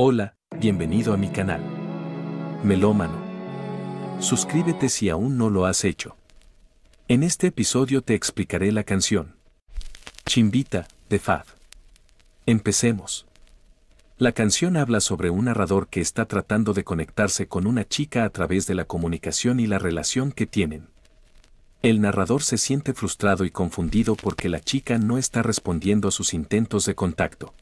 Hola, bienvenido a mi canal. Melómano. Suscríbete si aún no lo has hecho. En este episodio te explicaré la canción. Chimbita, de FAD. Empecemos. La canción habla sobre un narrador que está tratando de conectarse con una chica a través de la comunicación y la relación que tienen. El narrador se siente frustrado y confundido porque la chica no está respondiendo a sus intentos de contacto.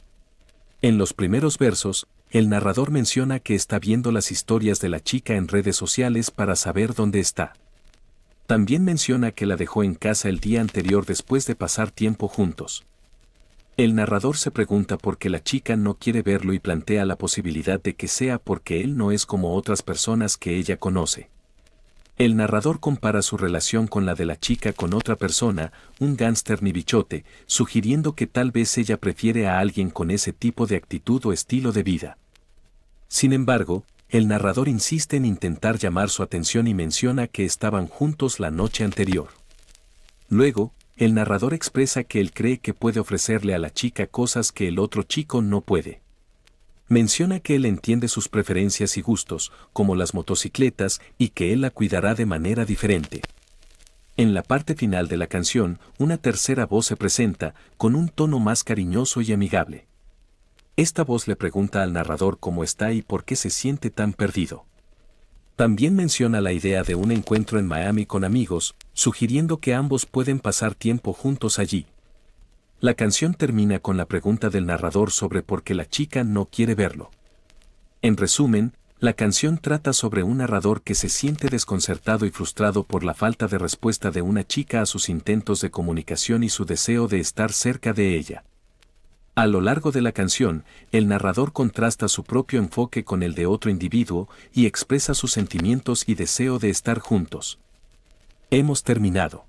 En los primeros versos, el narrador menciona que está viendo las historias de la chica en redes sociales para saber dónde está. También menciona que la dejó en casa el día anterior después de pasar tiempo juntos. El narrador se pregunta por qué la chica no quiere verlo y plantea la posibilidad de que sea porque él no es como otras personas que ella conoce. El narrador compara su relación con la de la chica con otra persona, un gángster ni bichote, sugiriendo que tal vez ella prefiere a alguien con ese tipo de actitud o estilo de vida. Sin embargo, el narrador insiste en intentar llamar su atención y menciona que estaban juntos la noche anterior. Luego, el narrador expresa que él cree que puede ofrecerle a la chica cosas que el otro chico no puede. Menciona que él entiende sus preferencias y gustos, como las motocicletas, y que él la cuidará de manera diferente. En la parte final de la canción, una tercera voz se presenta, con un tono más cariñoso y amigable. Esta voz le pregunta al narrador cómo está y por qué se siente tan perdido. También menciona la idea de un encuentro en Miami con amigos, sugiriendo que ambos pueden pasar tiempo juntos allí. La canción termina con la pregunta del narrador sobre por qué la chica no quiere verlo. En resumen, la canción trata sobre un narrador que se siente desconcertado y frustrado por la falta de respuesta de una chica a sus intentos de comunicación y su deseo de estar cerca de ella. A lo largo de la canción, el narrador contrasta su propio enfoque con el de otro individuo y expresa sus sentimientos y deseo de estar juntos. Hemos terminado.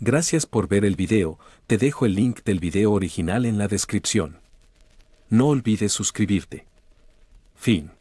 Gracias por ver el video, te dejo el link del video original en la descripción. No olvides suscribirte. Fin.